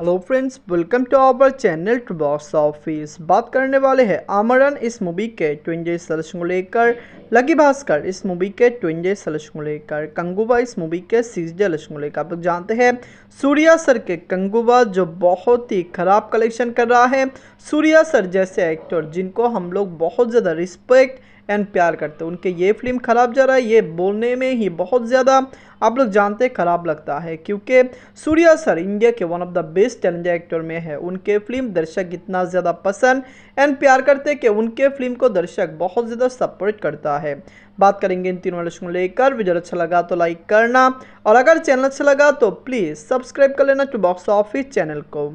hello friends welcome to our channel to box office बात करने वाले हैं आमरन इस मूवी के ट्वेंटे सलूशन को लेकर लकी भास्कर इस मूवी के ट्वेंटे सलूशन को लेकर कंगुबा इस मूवी के सीजे लक्ष्य को लेकर आप लोग जानते हैं सूर्या सर के कंगुबा जो बहुत ही खराब कलेक्शन कर रहा है सूर्या सर जैसे एक्टर जिनको हम लोग बहुत ज़्यादा रिस्पेक्ट एंड प्यार करते उनके ये फिल्म ख़राब जा रहा है ये बोलने में ही बहुत ज़्यादा आप लोग जानते ख़राब लगता है क्योंकि सूर्या सर इंडिया के one of the best talent actor में है उनके फिल्म दर्शक इतना ज़्यादा पसंद एंड प्यार करते कि उनके फिल्म को दर्शक बहुत ज़्यादा सपोर्ट करता है बात करेंगे इन तीनों लक्ष्य को लेकर वीडियो अच्छा लगा तो लाइक करना और अगर चैनल अच्छा लगा तो प्लीज़ सब्सक्राइब कर लेना टू बॉक्स ऑफिस चैनल को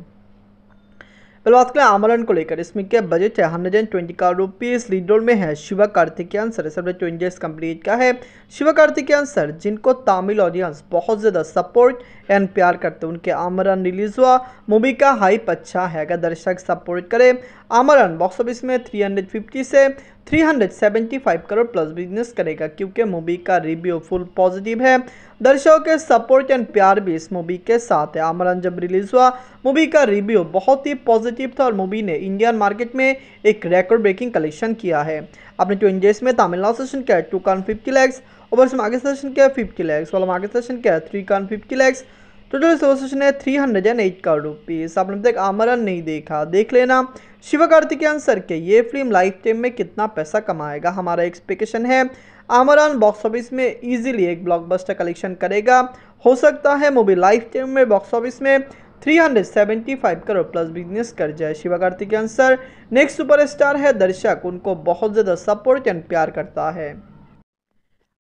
फिर बात करें आमरण को लेकर इसमें क्या बजट है हंड्रेड एंड ट्वेंटी का रुपीज लीड रोल में है शिवा कार्तिकेयन सर सब ट्वेंटी कंप्लीट का है शिवा कार्तिकेयन सर जिनको तमिल ऑडियंस बहुत ज़्यादा सपोर्ट एंड प्यार करते हैं उनके आमरण रिलीज हुआ मूवी का हाइप अच्छा है अगर दर्शक सपोर्ट करें आमरण बॉक्स ऑफिस में थ्री से 375 करोड़ प्लस बिजनेस करेगा क्योंकि मूवी का रिव्यू फुल पॉजिटिव है दर्शकों के सपोर्ट एंड प्यार भी इस मूवी के साथ है आमरन जब रिलीज हुआ मूवी का रिव्यू बहुत ही पॉजिटिव था और मूवी ने इंडियन मार्केट में एक रिकॉर्ड ब्रेकिंग कलेक्शन किया है अपने ट्वेंट डेज में तमिलनाडु सेशन के two crore fifty lakhs over market session के फिफ्टी लैक्स वाला मार्केट सेशन के three crore fifty lakhs total source उसने three hundred and eight crore rupees आपने अब तक आमरन नहीं देखा देख लेना शिव के आंसर के ये फिल्म लाइफ टाइम में कितना पैसा कमाएगा हमारा एक्सपेक्टेशन है आमरान बॉक्स ऑफिस में इजीली एक ब्लॉकबस्टर कलेक्शन करेगा हो सकता है मूवी लाइफ टाइम में बॉक्स ऑफिस में 375 करोड़ प्लस बिजनेस कर जाए शिव के आंसर नेक्स्ट सुपरस्टार है दर्शक उनको बहुत ज़्यादा सपोर्ट एंड प्यार करता है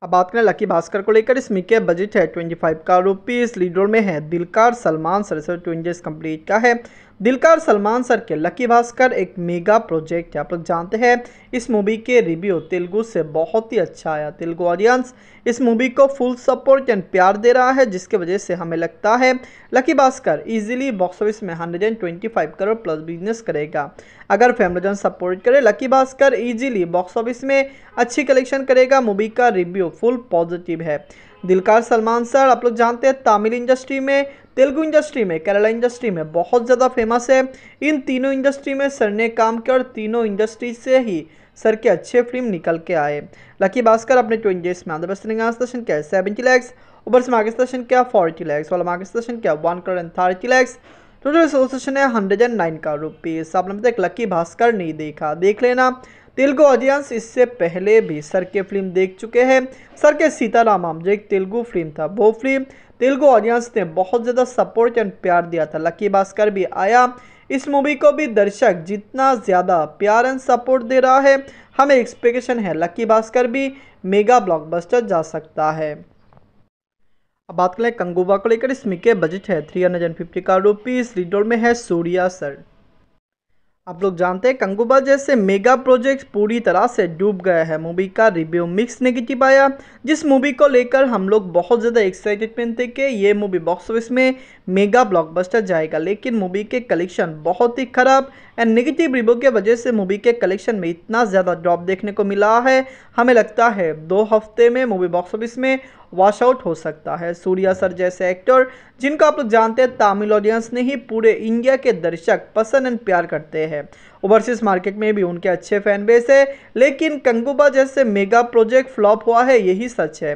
अब बात करें लकी भास्कर को लेकर इसमें क्या बजट है 25 करोड़ का रुपीज रोल में है Dulquer Salman sir sir twenty complete का है दिलकार सलमान सर के लकी भास्कर एक मेगा प्रोजेक्ट है आप लोग जानते हैं इस मूवी के रिव्यू तेलुगु से बहुत ही अच्छा आया तेलुगु ऑडियंस इस मूवी को फुल सपोर्ट एंड प्यार दे रहा है जिसके वजह से हमें लगता है lucky Bhaskar easily box office में 125 करोड़ प्लस बिजनेस करेगा अगर फैमिलीजन सपोर्ट करे lucky Bhaskar easily box office में अच्छी कलेक्शन करेगा मूवी का रिव्यू फुल पॉजिटिव है दिलकार सलमान सर आप लोग जानते हैं तमिल इंडस्ट्री में तेलुगु इंडस्ट्री में केरला इंडस्ट्री में बहुत ज़्यादा फेमस है इन तीनों इंडस्ट्री में सर ने काम किया और तीनों इंडस्ट्री से ही सर के अच्छे फिल्म निकल के आए लकी भास्कर अपने ट्वेंटी में आंध्र प्रदेश किया सेवेंटी लैक्स ऊपर से मार्केट सेशन किया फोर्टी लैक्स वाला मार्केट सेशन किया one crore and thirty lakhs total association है हंड्रेड एंड नाइन का रुपीज़ आपने लोग लकी भास्कर नहीं देखा देख लेना तेलुगु ऑडियंस इससे पहले भी सर के फिल्म देख चुके हैं सर के सीतारामम जो एक तेलुगु फिल्म था वो फिल्म तेलुगु ऑडियंस ने बहुत ज़्यादा सपोर्ट एंड प्यार दिया था लकी भास्कर भी आया इस मूवी को भी दर्शक जितना ज़्यादा प्यार एंड सपोर्ट दे रहा है हमें एक्सपेक्टेशन है लकी भास्कर भी मेगा ब्लॉकबस्टर जा सकता है अब बात करें कंगूबा को लेकर इसमें के बजट है three hundred and fifty crore rupees lead में है सूर्या सर आप लोग जानते हैं कंगुबा जैसे मेगा प्रोजेक्ट पूरी तरह से डूब गया है मूवी का रिव्यू मिक्स नेगेटिव आया जिस मूवी को लेकर हम लोग बहुत ज़्यादा एक्साइटमेंट थे कि ये मूवी बॉक्स ऑफिस में मेगा ब्लॉकबस्टर जाएगा लेकिन मूवी के कलेक्शन बहुत ही ख़राब एंड नेगेटिव रिव्यू के वजह से मूवी के कलेक्शन में इतना ज़्यादा ड्रॉप देखने को मिला है हमें लगता है दो हफ्ते में मूवी बॉक्स ऑफिस में वॉश आउट हो सकता है सूर्या सर जैसे एक्टर जिनको आप लोग जानते हैं तमिल ऑडियंस ने ही पूरे इंडिया के दर्शक पसंद एंड प्यार करते हैं ओवरसीज मार्केट में भी उनके अच्छे फैन बेस है लेकिन कंगूबा जैसे मेगा प्रोजेक्ट फ्लॉप हुआ है यही सच है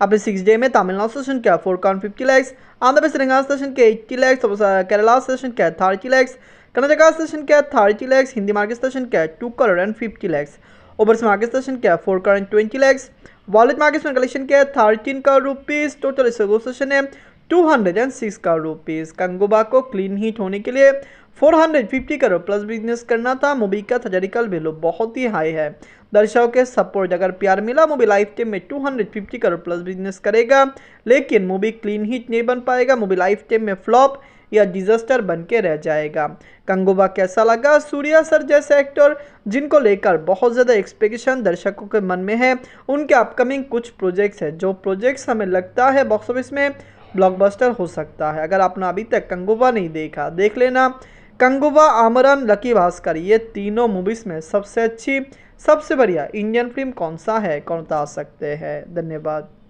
अपने सिक्स डे में तमिलनाडु सेशन के four crore fifty lakhs Andhra Pradesh Telangana session के एट्टी लैक्स केरला सेशन के थर्टी लैक्स कर्नाटका सेशन के thirty lakhs Hindi market session के two crore and fifty lakhs overseas market session के four crore twenty lakhs wallet में आगे में कलेक्शन किया है थर्टीन का रुपीज़ टोटल इसका गोसेशन है टू हंड्रेड एंड सिक्स का रुपीज़ कंगोबा को क्लीन हीट होने के लिए four hundred fifty crore plus business करना था मोबी का थर्जरिकल वैल्यू बहुत ही हाई है दर्शकों के सपोर्ट अगर प्यार मिला मोबी लाइफ टाइम में two hundred fifty crore plus business करेगा लेकिन मोबी क्लीन हीट नहीं बन पाएगा मोबी लाइफ टाइम में फ्लॉप या डिजास्टर बन के रह जाएगा कंगोबा कैसा लगा सूर्या सर जैसे एक्टर जिनको लेकर बहुत ज़्यादा एक्सपेक्टेशन दर्शकों के मन में है उनके अपकमिंग कुछ प्रोजेक्ट्स हैं जो प्रोजेक्ट्स हमें लगता है बॉक्स ऑफिस में ब्लॉकबस्टर हो सकता है अगर आपने अभी तक कंगोबा नहीं देखा देख लेना कंगोबा आमरन लकी भास्कर ये तीनों मूवीज़ में सबसे अच्छी सबसे बढ़िया इंडियन फिल्म कौन सा है कौन बता सकते हैं धन्यवाद